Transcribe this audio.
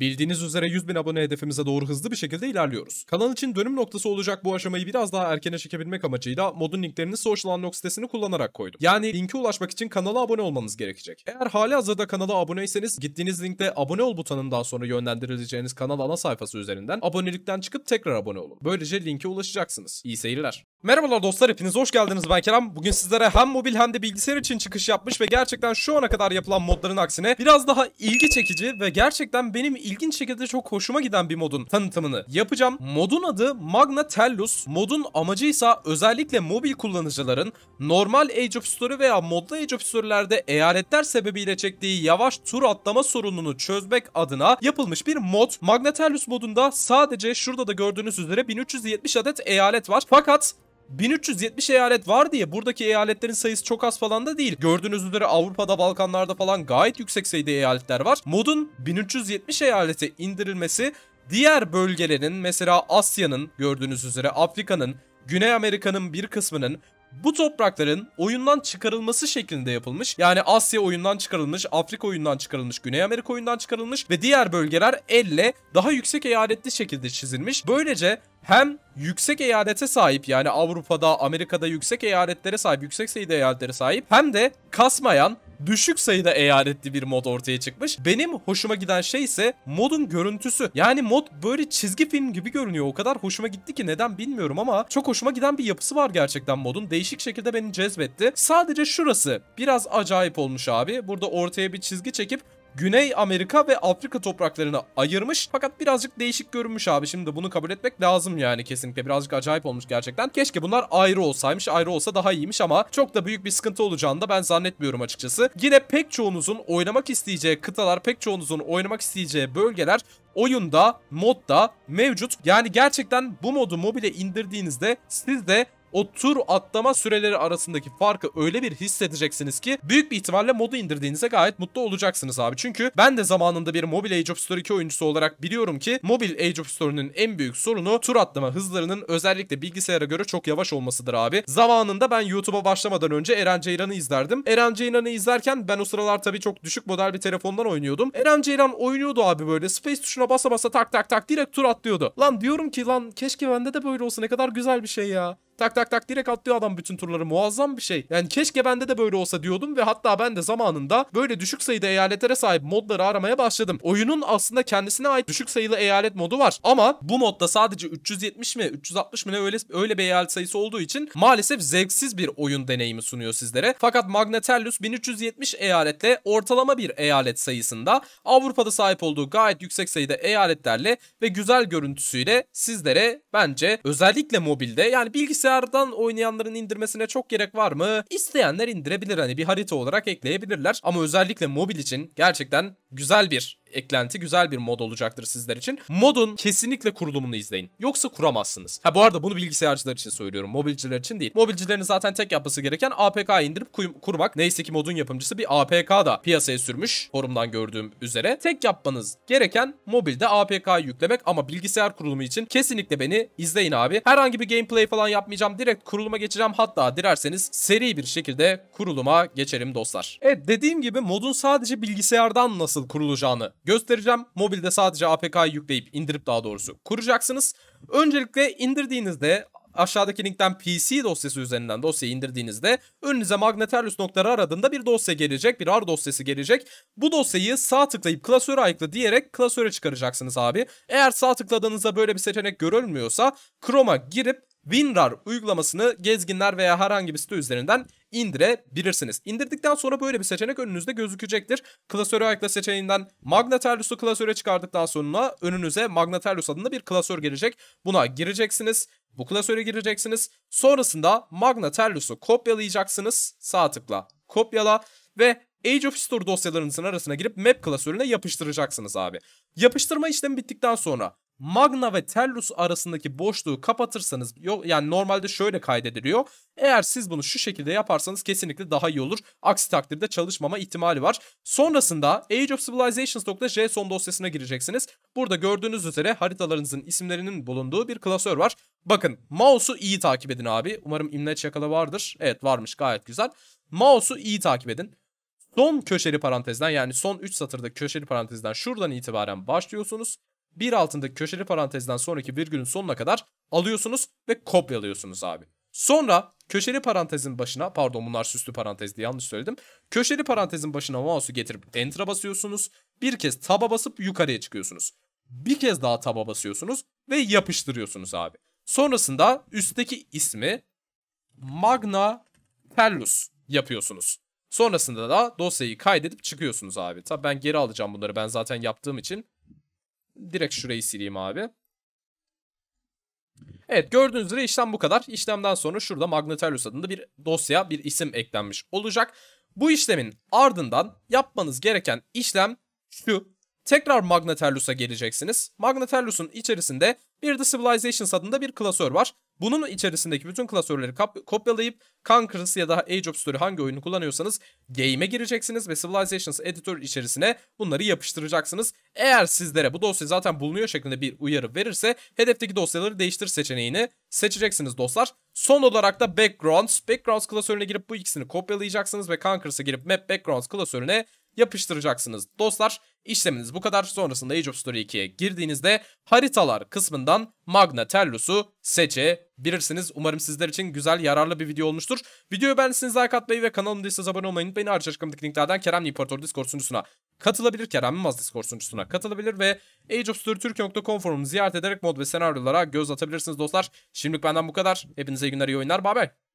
Bildiğiniz üzere 100 bin abone hedefimize doğru hızlı bir şekilde ilerliyoruz. Kanal için dönüm noktası olacak bu aşamayı biraz daha erkene çekebilmek amacıyla modun linklerini Social Unlock sitesini kullanarak koydum. Yani linke ulaşmak için kanala abone olmanız gerekecek. Eğer hali hazırda kanala aboneyseniz gittiğiniz linkte abone ol butonundan sonra yönlendirileceğiniz kanal ana sayfası üzerinden abonelikten çıkıp tekrar abone olun. Böylece linke ulaşacaksınız. İyi seyirler. Merhabalar dostlar hepiniz hoş geldiniz ben Kerem. Bugün sizlere hem mobil hem de bilgisayar için çıkış yapmış ve gerçekten şu ana kadar yapılan modların aksine biraz daha ilgi çekici ve gerçekten benim ilginç şekilde çok hoşuma giden bir modun tanıtımını yapacağım. Modun adı Magna Tellus. Modun amacı ise özellikle mobil kullanıcıların normal Age of Story veya modlu Age of Story'lerde eyaletler sebebiyle çektiği yavaş tur atlama sorununu çözmek adına yapılmış bir mod. Magna Tellus modunda sadece şurada da gördüğünüz üzere 1370 adet eyalet var. Fakat 1370 eyalet var diye buradaki eyaletlerin sayısı çok az falan da değil. Gördüğünüz üzere Avrupa'da, Balkanlarda falan gayet yüksek sayıda eyaletler var. Modun 1370 eyalete indirilmesi diğer bölgelerin mesela Asya'nın gördüğünüz üzere Afrika'nın Güney Amerika'nın bir kısmının bu toprakların oyundan çıkarılması şeklinde yapılmış. Yani Asya oyundan çıkarılmış, Afrika oyundan çıkarılmış, Güney Amerika oyundan çıkarılmış ve diğer bölgeler elle daha yüksek eyaletli şekilde çizilmiş. Böylece hem yüksek eyalete sahip yani Avrupa'da, Amerika'da yüksek eyaletlere sahip, yüksek sayıda eyaletlere sahip hem de kasmayan düşük sayıda eyaletli bir mod ortaya çıkmış. Benim hoşuma giden şey ise modun görüntüsü. Yani mod böyle çizgi film gibi görünüyor. O kadar hoşuma gitti ki neden bilmiyorum ama çok hoşuma giden bir yapısı var gerçekten modun. Değişik şekilde beni cezbetti. Sadece şurası biraz acayip olmuş abi. Burada ortaya bir çizgi çekip Güney Amerika ve Afrika topraklarını ayırmış. Fakat birazcık değişik görünmüş abi. Şimdi bunu kabul etmek lazım yani kesinlikle. Birazcık acayip olmuş gerçekten. Keşke bunlar ayrı olsaymış. Ayrı olsa daha iyiymiş ama çok da büyük bir sıkıntı olacağını da ben zannetmiyorum açıkçası. Yine pek çoğunuzun oynamak isteyeceği kıtalar, pek çoğunuzun oynamak isteyeceği bölgeler oyunda, modda mevcut. Yani gerçekten bu modu mobile indirdiğinizde siz de o tur atlama süreleri arasındaki farkı öyle bir hissedeceksiniz ki büyük bir ihtimalle modu indirdiğinize gayet mutlu olacaksınız abi. Çünkü ben de zamanında bir Mobile Age of Story 2 oyuncusu olarak biliyorum ki Mobile Age of Story'nin en büyük sorunu tur atlama hızlarının özellikle bilgisayara göre çok yavaş olmasıdır abi. Zamanında ben YouTube'a başlamadan önce Eren Ceylan'ı izlerdim. Eren Ceylan'ı izlerken ben o sıralar tabii çok düşük model bir telefondan oynuyordum. Eren Ceylan oynuyordu abi böyle space tuşuna basa basa tak tak tak direkt tur atlıyordu. Lan diyorum ki lan keşke bende de böyle olsa ne kadar güzel bir şey ya. Tak tak tak direkt atlıyor adam bütün turları. Muazzam bir şey. Yani keşke bende de böyle olsa diyordum ve hatta ben de zamanında böyle düşük sayıda eyaletlere sahip modları aramaya başladım. Oyunun aslında kendisine ait düşük sayılı eyalet modu var. Ama bu modda sadece 370 mi 360 mi ne öyle, öyle bir eyalet sayısı olduğu için maalesef zevksiz bir oyun deneyimi sunuyor sizlere. Fakat Magnetellus 1370 eyaletle ortalama bir eyalet sayısında Avrupa'da sahip olduğu gayet yüksek sayıda eyaletlerle ve güzel görüntüsüyle sizlere bence özellikle mobilde yani bilgisayar bilgisayardan oynayanların indirmesine çok gerek var mı? İsteyenler indirebilir hani bir harita olarak ekleyebilirler. Ama özellikle mobil için gerçekten güzel bir eklenti güzel bir mod olacaktır sizler için. Modun kesinlikle kurulumunu izleyin. Yoksa kuramazsınız. Ha bu arada bunu bilgisayarcılar için söylüyorum. Mobilciler için değil. Mobilcilerin zaten tek yapması gereken APK indirip kurmak. Neyse ki modun yapımcısı bir APK da piyasaya sürmüş. Forumdan gördüğüm üzere. Tek yapmanız gereken mobilde APK yüklemek ama bilgisayar kurulumu için kesinlikle beni izleyin abi. Herhangi bir gameplay falan yapmayacağım. Direkt kuruluma geçeceğim. Hatta dilerseniz seri bir şekilde kuruluma geçelim dostlar. Evet dediğim gibi modun sadece bilgisayardan nasıl kurulacağını göstereceğim. Mobilde sadece APK'yı yükleyip indirip daha doğrusu kuracaksınız. Öncelikle indirdiğinizde aşağıdaki linkten PC dosyası üzerinden dosyayı indirdiğinizde önünüze Magnetarius noktaları aradığında bir dosya gelecek, bir R dosyası gelecek. Bu dosyayı sağ tıklayıp klasöre ayıkla diyerek klasöre çıkaracaksınız abi. Eğer sağ tıkladığınızda böyle bir seçenek görülmüyorsa Chrome'a girip WinRAR uygulamasını gezginler veya herhangi bir site üzerinden indirebilirsiniz. İndirdikten sonra böyle bir seçenek önünüzde gözükecektir. Klasörü ayakla seçeneğinden Magnetarius'u klasöre çıkardıktan sonra önünüze Magnetarius adında bir klasör gelecek. Buna gireceksiniz. Bu klasöre gireceksiniz. Sonrasında Magnetarius'u kopyalayacaksınız. Sağ tıkla kopyala ve Age of History dosyalarınızın arasına girip map klasörüne yapıştıracaksınız abi. Yapıştırma işlemi bittikten sonra Magna ve Tellus arasındaki boşluğu kapatırsanız yok yani normalde şöyle kaydediliyor. Eğer siz bunu şu şekilde yaparsanız kesinlikle daha iyi olur. Aksi takdirde çalışmama ihtimali var. Sonrasında Age of Civilizations.json dosyasına gireceksiniz. Burada gördüğünüz üzere haritalarınızın isimlerinin bulunduğu bir klasör var. Bakın mouse'u iyi takip edin abi. Umarım imleç yakala vardır. Evet varmış gayet güzel. Mouse'u iyi takip edin. Son köşeli parantezden yani son 3 satırda köşeli parantezden şuradan itibaren başlıyorsunuz bir altındaki köşeli parantezden sonraki virgülün sonuna kadar alıyorsunuz ve kopyalıyorsunuz abi. Sonra köşeli parantezin başına pardon bunlar süslü parantezdi yanlış söyledim. Köşeli parantezin başına mouse'u getirip enter'a basıyorsunuz. Bir kez taba basıp yukarıya çıkıyorsunuz. Bir kez daha taba basıyorsunuz ve yapıştırıyorsunuz abi. Sonrasında üstteki ismi Magna Tellus yapıyorsunuz. Sonrasında da dosyayı kaydedip çıkıyorsunuz abi. Tabi ben geri alacağım bunları ben zaten yaptığım için direkt şurayı sileyim abi. Evet gördüğünüz üzere işlem bu kadar. İşlemden sonra şurada Magnetarius adında bir dosya, bir isim eklenmiş olacak. Bu işlemin ardından yapmanız gereken işlem şu tekrar Magna Magnaterlus'a geleceksiniz. Magna Magnaterlus'un içerisinde bir de Civilizations adında bir klasör var. Bunun içerisindeki bütün klasörleri kopyalayıp Conquerors ya da Age of Story hangi oyunu kullanıyorsanız game'e gireceksiniz ve Civilizations editör içerisine bunları yapıştıracaksınız. Eğer sizlere bu dosya zaten bulunuyor şeklinde bir uyarı verirse hedefteki dosyaları değiştir seçeneğini seçeceksiniz dostlar. Son olarak da Backgrounds. Backgrounds klasörüne girip bu ikisini kopyalayacaksınız ve Conquerors'a girip Map Backgrounds klasörüne yapıştıracaksınız. Dostlar işleminiz bu kadar. Sonrasında Age of Story 2'ye girdiğinizde haritalar kısmından Magna Tellus'u seçebilirsiniz. Umarım sizler için güzel, yararlı bir video olmuştur. Videoyu beğendiyseniz like atmayı ve kanalımda değilseniz abone olmayı unutmayın. Ayrıca açıklamadaki linklerden Kerem İmparator Discord sunucusuna katılabilir. Kerem Mimaz Discord sunucusuna katılabilir ve Age of ageofstorytürkiye.com forumunu ziyaret ederek mod ve senaryolara göz atabilirsiniz dostlar. Şimdilik benden bu kadar. Hepinize iyi günler, iyi oyunlar. Bye bye.